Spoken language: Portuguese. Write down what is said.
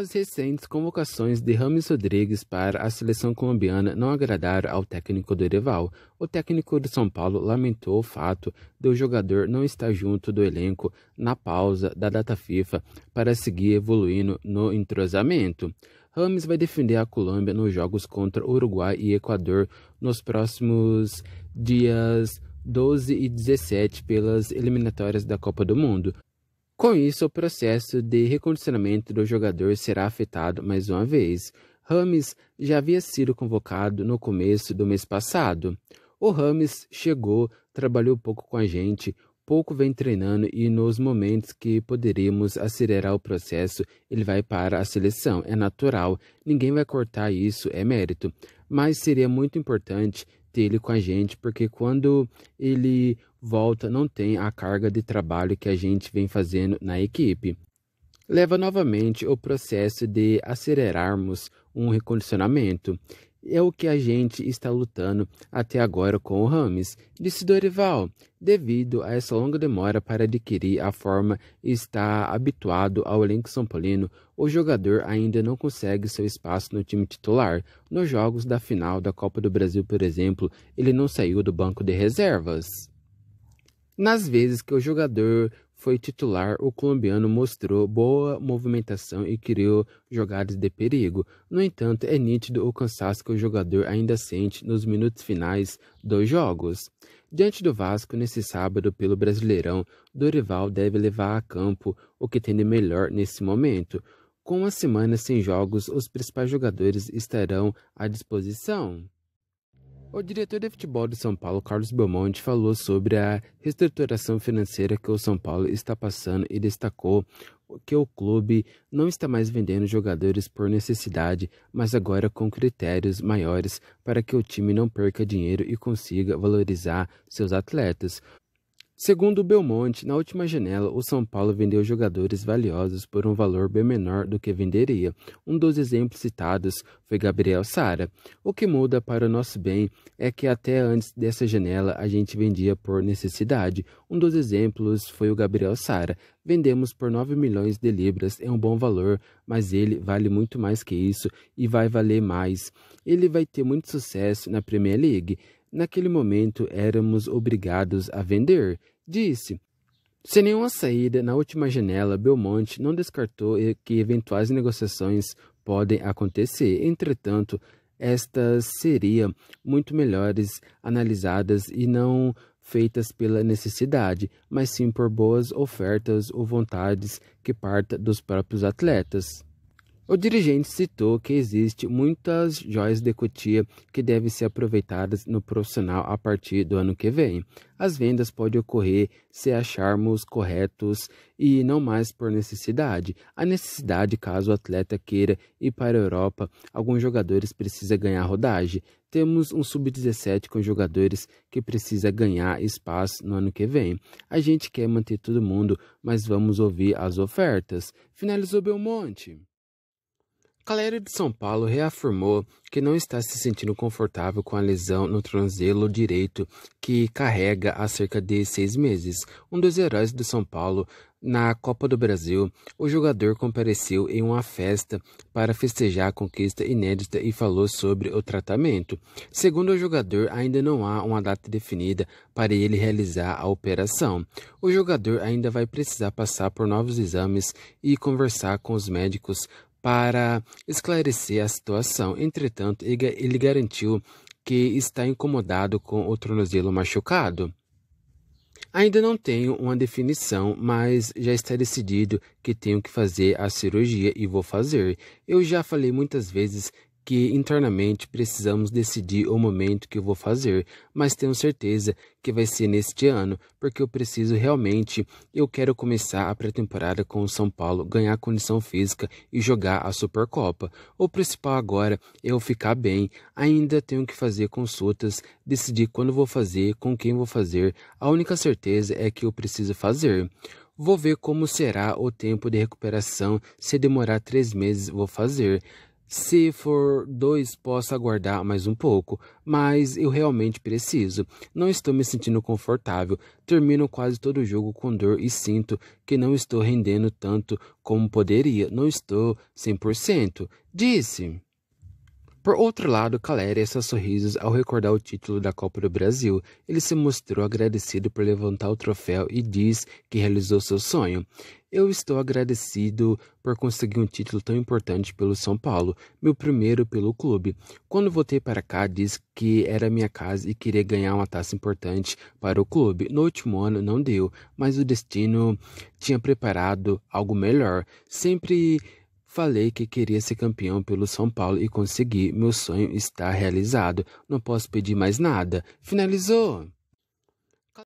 As recentes convocações de Rames Rodrigues para a seleção colombiana não agradaram ao técnico do Ereval. O técnico de São Paulo lamentou o fato de o jogador não estar junto do elenco na pausa da data FIFA para seguir evoluindo no entrosamento. Rames vai defender a Colômbia nos jogos contra Uruguai e Equador nos próximos dias 12 e 17 pelas eliminatórias da Copa do Mundo. Com isso, o processo de recondicionamento do jogador será afetado mais uma vez. Rames já havia sido convocado no começo do mês passado. O Rames chegou, trabalhou pouco com a gente, pouco vem treinando e nos momentos que poderíamos acelerar o processo, ele vai para a seleção. É natural, ninguém vai cortar isso, é mérito. Mas seria muito importante tê-lo com a gente, porque quando ele volta, não tem a carga de trabalho que a gente vem fazendo na equipe. Leva novamente o processo de acelerarmos um recondicionamento. É o que a gente está lutando até agora com o Rames, disse Dorival. Devido a essa longa demora para adquirir a forma e estar habituado ao elenco são paulino, o jogador ainda não consegue seu espaço no time titular. Nos jogos da final da Copa do Brasil, por exemplo, ele não saiu do banco de reservas. Nas vezes que o jogador foi titular, o colombiano mostrou boa movimentação e criou jogadas de perigo. No entanto, é nítido o cansaço que o jogador ainda sente nos minutos finais dos jogos. Diante do Vasco, nesse sábado, pelo Brasileirão, Dorival deve levar a campo o que tem de melhor nesse momento. Com uma semana sem jogos, os principais jogadores estarão à disposição. O diretor de futebol do São Paulo, Carlos Belmonte, falou sobre a reestruturação financeira que o São Paulo está passando e destacou que o clube não está mais vendendo jogadores por necessidade, mas agora com critérios maiores para que o time não perca dinheiro e consiga valorizar seus atletas. Segundo Belmonte, na última janela, o São Paulo vendeu jogadores valiosos por um valor bem menor do que venderia. Um dos exemplos citados foi Gabriel Sara. O que muda para o nosso bem é que até antes dessa janela a gente vendia por necessidade. Um dos exemplos foi o Gabriel Sara. Vendemos por 9 milhões de libras, é um bom valor, mas ele vale muito mais que isso e vai valer mais. Ele vai ter muito sucesso na Premier League Naquele momento éramos obrigados a vender, disse. Sem nenhuma saída, na última janela, Belmonte não descartou que eventuais negociações podem acontecer. Entretanto, estas seriam muito melhores analisadas e não feitas pela necessidade, mas sim por boas ofertas ou vontades que parta dos próprios atletas. O dirigente citou que existe muitas joias de cutia que devem ser aproveitadas no profissional a partir do ano que vem. As vendas podem ocorrer se acharmos corretos e não mais por necessidade. A necessidade caso o atleta queira ir para a Europa, alguns jogadores precisam ganhar rodagem. Temos um sub-17 com jogadores que precisa ganhar espaço no ano que vem. A gente quer manter todo mundo, mas vamos ouvir as ofertas. Finalizou Belmonte. A galera de São Paulo reafirmou que não está se sentindo confortável com a lesão no transelo direito que carrega há cerca de seis meses. Um dos heróis de São Paulo na Copa do Brasil, o jogador compareceu em uma festa para festejar a conquista inédita e falou sobre o tratamento. Segundo o jogador, ainda não há uma data definida para ele realizar a operação. O jogador ainda vai precisar passar por novos exames e conversar com os médicos para esclarecer a situação. Entretanto, ele garantiu que está incomodado com o tornozelo machucado. Ainda não tenho uma definição, mas já está decidido que tenho que fazer a cirurgia e vou fazer. Eu já falei muitas vezes que internamente precisamos decidir o momento que eu vou fazer, mas tenho certeza que vai ser neste ano, porque eu preciso realmente, eu quero começar a pré-temporada com o São Paulo, ganhar condição física e jogar a Supercopa. O principal agora é eu ficar bem. Ainda tenho que fazer consultas, decidir quando vou fazer, com quem vou fazer. A única certeza é que eu preciso fazer. Vou ver como será o tempo de recuperação. Se demorar três meses, vou fazer. Se for dois, posso aguardar mais um pouco, mas eu realmente preciso. Não estou me sentindo confortável. Termino quase todo o jogo com dor e sinto que não estou rendendo tanto como poderia. Não estou 100%. Disse. Por outro lado, Caleri esses sorrisos ao recordar o título da Copa do Brasil. Ele se mostrou agradecido por levantar o troféu e diz que realizou seu sonho. Eu estou agradecido por conseguir um título tão importante pelo São Paulo, meu primeiro pelo clube. Quando voltei para cá, disse que era minha casa e queria ganhar uma taça importante para o clube. No último ano não deu, mas o destino tinha preparado algo melhor. Sempre Falei que queria ser campeão pelo São Paulo e consegui. Meu sonho está realizado. Não posso pedir mais nada. Finalizou!